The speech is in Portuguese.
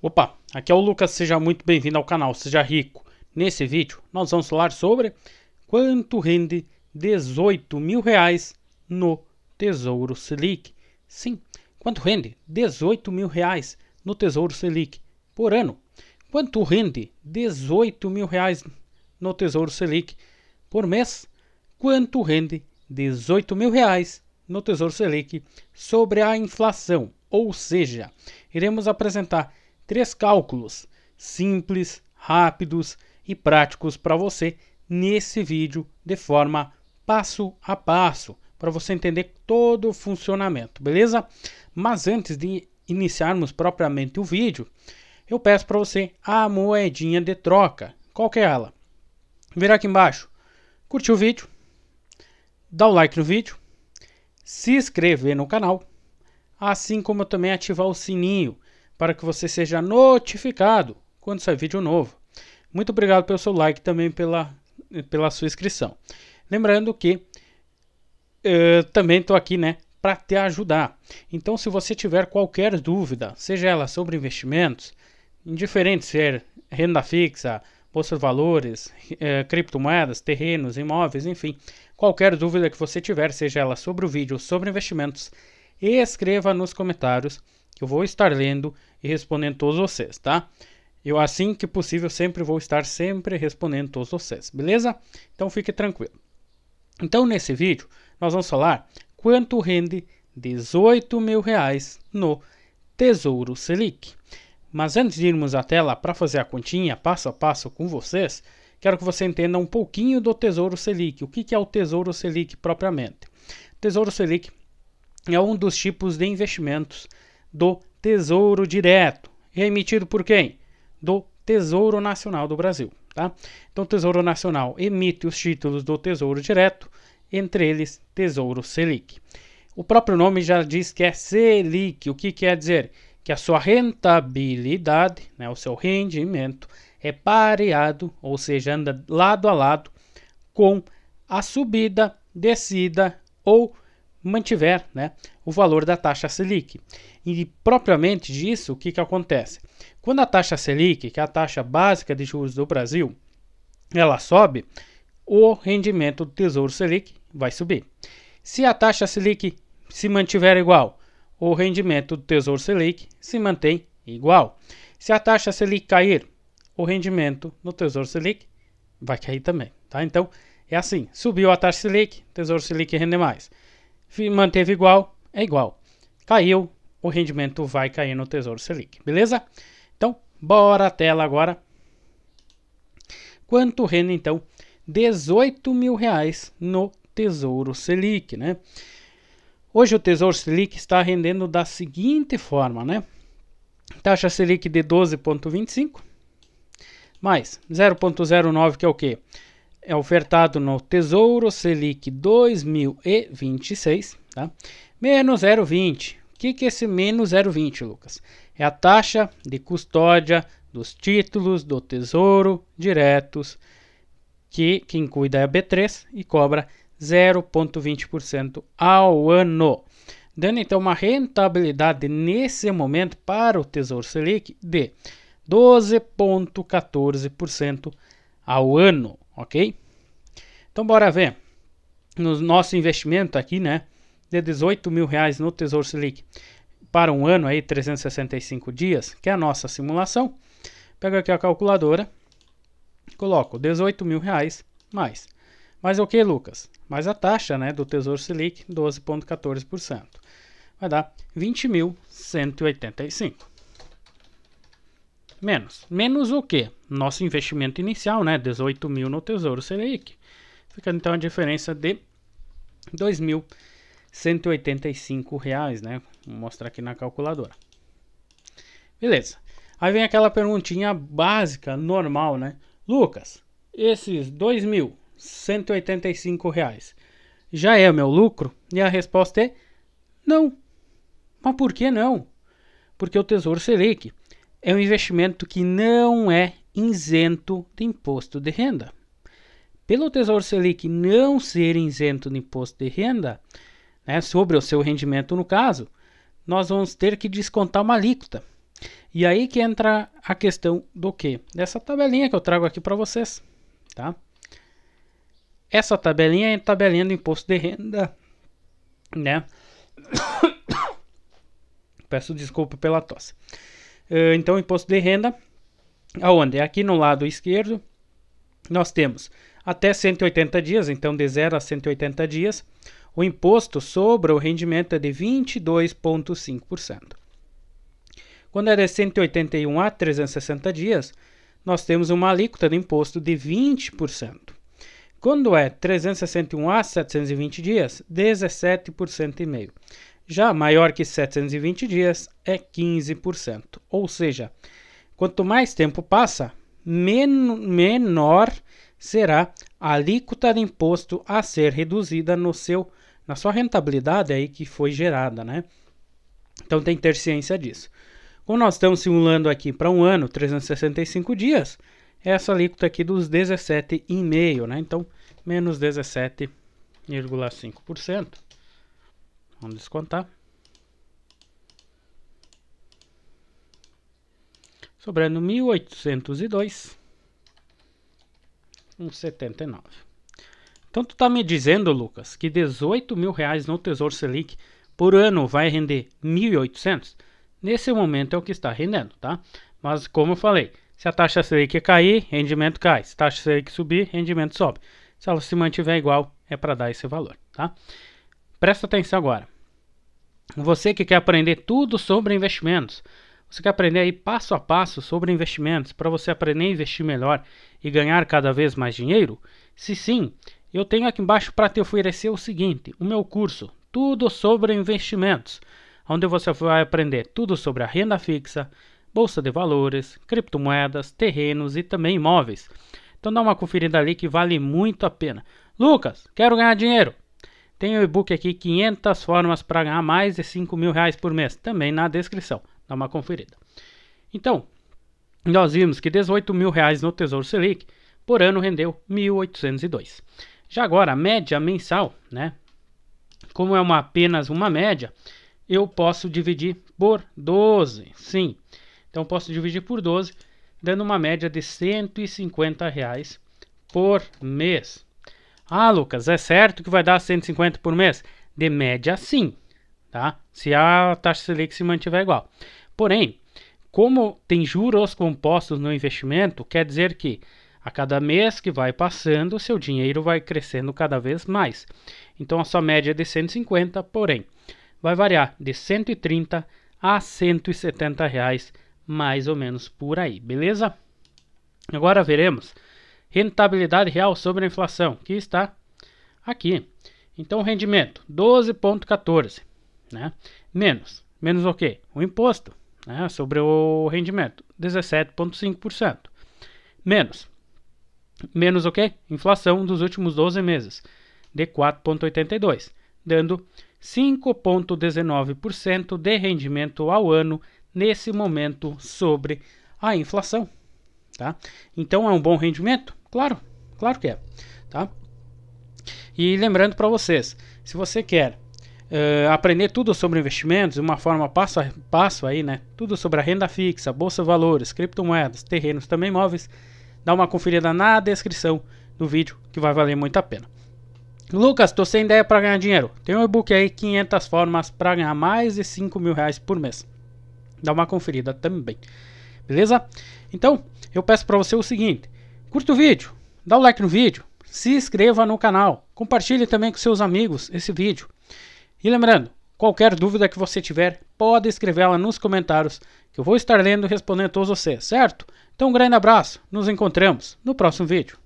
Opa, aqui é o Lucas, seja muito bem-vindo ao canal Seja Rico. Nesse vídeo nós vamos falar sobre quanto rende 18 mil reais no Tesouro Selic. Sim, quanto rende 18 mil reais no Tesouro Selic por ano? Quanto rende 18 mil reais no Tesouro Selic por mês? Quanto rende 18 mil reais no Tesouro Selic sobre a inflação? Ou seja, iremos apresentar três cálculos simples, rápidos e práticos para você nesse vídeo de forma passo a passo para você entender todo o funcionamento, beleza? Mas antes de iniciarmos propriamente o vídeo, eu peço para você a moedinha de troca. Qual que é ela? Virar aqui embaixo, curtir o vídeo, dar o like no vídeo, se inscrever no canal, assim como também ativar o sininho para que você seja notificado quando sair vídeo novo. Muito obrigado pelo seu like e também pela, pela sua inscrição. Lembrando que eu eh, também estou aqui né, para te ajudar. Então, se você tiver qualquer dúvida, seja ela sobre investimentos, indiferente se é renda fixa, bolsa de valores, eh, criptomoedas, terrenos, imóveis, enfim, qualquer dúvida que você tiver, seja ela sobre o vídeo ou sobre investimentos, escreva nos comentários que eu vou estar lendo e respondendo todos vocês, tá? Eu assim que possível sempre vou estar sempre respondendo todos vocês, beleza? Então fique tranquilo. Então nesse vídeo nós vamos falar quanto rende 18 mil reais no Tesouro Selic. Mas antes de irmos à tela para fazer a continha passo a passo com vocês, quero que você entenda um pouquinho do Tesouro Selic. O que, que é o Tesouro Selic propriamente? Tesouro Selic é um dos tipos de investimentos do Tesouro Direto. É emitido por quem? Do Tesouro Nacional do Brasil. Tá? Então, o Tesouro Nacional emite os títulos do Tesouro Direto, entre eles Tesouro Selic. O próprio nome já diz que é Selic. O que quer dizer? Que a sua rentabilidade, né, o seu rendimento, é pareado, ou seja, anda lado a lado com a subida, descida ou mantiver né, o valor da taxa Selic. E propriamente disso, o que, que acontece? Quando a taxa Selic, que é a taxa básica de juros do Brasil, ela sobe, o rendimento do Tesouro Selic vai subir. Se a taxa Selic se mantiver igual, o rendimento do Tesouro Selic se mantém igual. Se a taxa Selic cair, o rendimento no Tesouro Selic vai cair também, tá? Então, é assim, subiu a taxa Selic, Tesouro Selic rende mais manteve igual, é igual. Caiu, o rendimento vai cair no Tesouro Selic, beleza? Então, bora a tela agora. Quanto rende, então, 18 mil reais no Tesouro Selic, né? Hoje o Tesouro Selic está rendendo da seguinte forma, né? Taxa Selic de 12,25 mais 0,09, que é o quê? é ofertado no Tesouro Selic 2026, tá? menos 0,20. O que, que é esse menos 0,20, Lucas? É a taxa de custódia dos títulos do Tesouro diretos, que quem cuida é a B3 e cobra 0,20% ao ano. Dando então uma rentabilidade nesse momento para o Tesouro Selic de 12,14% ao ano ok? Então bora ver no nosso investimento aqui, né? De 18 mil reais no Tesouro Selic para um ano aí, 365 dias, que é a nossa simulação. Pego aqui a calculadora, coloco 18 mil reais mais. Mais é o okay, que, Lucas? Mais a taxa né, do Tesouro Selic, 12,14%. Vai dar 20.185. Menos. Menos o quê? Nosso investimento inicial, né? 18 mil no Tesouro Selic. Ficando então a diferença de 2.185 reais, né? Vou mostrar aqui na calculadora. Beleza. Aí vem aquela perguntinha básica, normal, né? Lucas, esses 2.185 reais já é o meu lucro? E a resposta é não. Mas por que não? Porque o Tesouro Selic é um investimento que não é isento de imposto de renda. Pelo Tesouro Selic não ser isento de imposto de renda, né, sobre o seu rendimento no caso, nós vamos ter que descontar uma alíquota. E aí que entra a questão do quê? Dessa tabelinha que eu trago aqui para vocês, tá? Essa tabelinha é a tabelinha do imposto de renda, né? Peço desculpa pela tosse. Uh, então, imposto de renda, aonde? Aqui no lado esquerdo, nós temos até 180 dias, então de 0 a 180 dias, o imposto sobre o rendimento é de 22,5%. Quando é de 181 a 360 dias, nós temos uma alíquota de imposto de 20%. Quando é 361 a 720 dias, 17,5%. Já maior que 720 dias é 15%. Ou seja, quanto mais tempo passa, men menor será a alíquota de imposto a ser reduzida no seu na sua rentabilidade aí que foi gerada, né? Então tem que ter ciência disso. Como nós estamos simulando aqui para um ano, 365 dias, é essa alíquota aqui dos 17,5, né? Então, menos 17,5%. Vamos descontar. Sobrando 1.802 1,79. Então tu tá me dizendo, Lucas, que 18 mil reais no Tesouro Selic por ano vai render 1.800? Nesse momento é o que está rendendo, tá? Mas como eu falei, se a taxa Selic cair, rendimento cai. Se a taxa Selic subir, rendimento sobe. Se ela se mantiver igual, é para dar esse valor, tá? Presta atenção agora. Você que quer aprender tudo sobre investimentos, você quer aprender aí passo a passo sobre investimentos para você aprender a investir melhor e ganhar cada vez mais dinheiro? Se sim, eu tenho aqui embaixo para te oferecer o seguinte: o meu curso Tudo sobre Investimentos, onde você vai aprender tudo sobre a renda fixa, bolsa de valores, criptomoedas, terrenos e também imóveis. Então dá uma conferida ali que vale muito a pena. Lucas, quero ganhar dinheiro. Tem o e-book aqui, 500 formas para ganhar mais de 5 mil reais por mês, também na descrição, dá uma conferida. Então, nós vimos que 18 mil reais no Tesouro Selic por ano rendeu 1.802. Já agora, a média mensal, né? Como é uma, apenas uma média, eu posso dividir por 12, sim. Então, posso dividir por 12, dando uma média de 150 reais por mês. Ah, Lucas, é certo que vai dar 150 por mês? De média, sim, tá? Se a taxa Selic se mantiver igual. Porém, como tem juros compostos no investimento, quer dizer que a cada mês que vai passando, seu dinheiro vai crescendo cada vez mais. Então a sua média é de 150, porém, vai variar de 130 a 170 reais, mais ou menos por aí, beleza? Agora veremos Rentabilidade real sobre a inflação, que está aqui. Então, rendimento 12,14, né? Menos, menos o quê? O imposto, né? Sobre o rendimento 17,5%. Menos, menos o quê? Inflação dos últimos 12 meses de 4,82, dando 5,19% de rendimento ao ano nesse momento sobre a inflação, tá? Então é um bom rendimento, Claro, claro que é, tá? E lembrando para vocês, se você quer uh, aprender tudo sobre investimentos de uma forma passo a passo aí, né? Tudo sobre a renda fixa, bolsa de valores, criptomoedas, terrenos, também imóveis, dá uma conferida na descrição do vídeo que vai valer muito a pena. Lucas, tô sem ideia para ganhar dinheiro. Tem um e-book aí, 500 formas para ganhar mais de 5 mil reais por mês. Dá uma conferida também, beleza? Então, eu peço para você o seguinte: Curta o vídeo, dá o like no vídeo, se inscreva no canal, compartilhe também com seus amigos esse vídeo. E lembrando, qualquer dúvida que você tiver, pode escrevê-la nos comentários, que eu vou estar lendo e respondendo a todos vocês, certo? Então um grande abraço, nos encontramos no próximo vídeo.